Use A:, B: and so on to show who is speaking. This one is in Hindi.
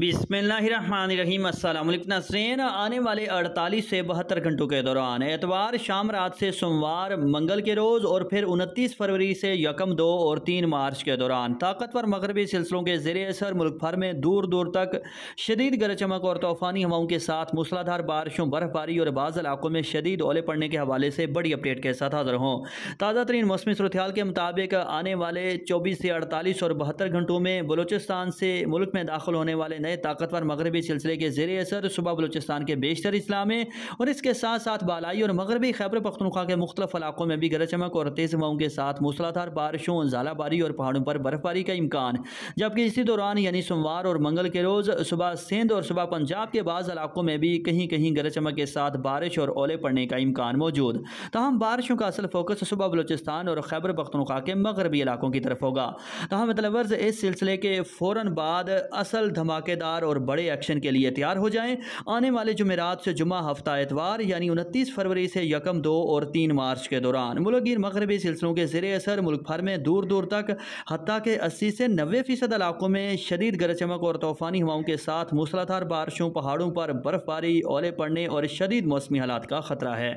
A: बिसमीम नाजरीन आने वाले 48 से बहत्तर घंटों के दौरान एतवार शाम रात से सोमवार मंगल के रोज़ और फिर 29 फरवरी से यकम दो और तीन मार्च के दौरान ताकतवर मगरबी सिलसिलों के जेर असर मुल्क भर में दूर दूर तक शदीद गरज चमक और तूफ़ानी हवाओं के साथ मूसलाधार बारिशों बर्फबारी और बाज़ इलाकों में शदीद ओले पड़ने के हवाले से बड़ी अपडेट के साथ हाजिर हों ताज़ा तरीन मौसमी सूरत के मुताबिक आने वाले चौबीस से अड़तालीस और बहत्तर घंटों में बलोचिस्तान से मुल्क में दाखिल होने वाले नए ताकतवर मगरबी सिलसिले के जेर असर सुबह बलोचिस्तान के बेशतर इस्लाम इस्लामी और इसके साथ साथ बालाई और मगरबी खैबर पख्तनखा के मुख्तफ इलाकों में भी गरज चमक और तेज़ हवाओं के साथ मूसलाधार बारिशों झालाबारी और पहाड़ों पर बर्फबारी का इम्कान जबकि इसी दौरान यानी सोमवार और मंगल के रोज़ सुबह सिंध और सुबह पंजाब के बाद इलाकों में भी कहीं कहीं गरज चमक के साथ बारिश और ओले पड़ने का इम्कान मौजूद तहम बारिशों का असल फोकस सुबह बलोचिस्तान और खैबर पख्तनखा के मगरबी इलाकों की तरफ होगा तहम मतलब इस सिलसिले के फ़ौर बाद असल धमाके धमाकेदार और बड़े एक्शन के लिए तैयार हो जाएं आने वाले जुमेरात से जुमा हफ्ता एतवार यानी उनतीस फरवरी से यकम दो और तीन मार्च के दौरान मुलगिर मगरबी सिलसिलों के जेर असर मुल्क भर में दूर दूर तक हती के अस्सी से नबे फ़ीसद इलाकों में शदीद गरज चमक और तूफ़ानी हवाओं के साथ मूसलाधार बारिशों पहाड़ों पर बर्फ़बारी ओले पड़ने और शदीद मौसमी हालात का ख़तरा है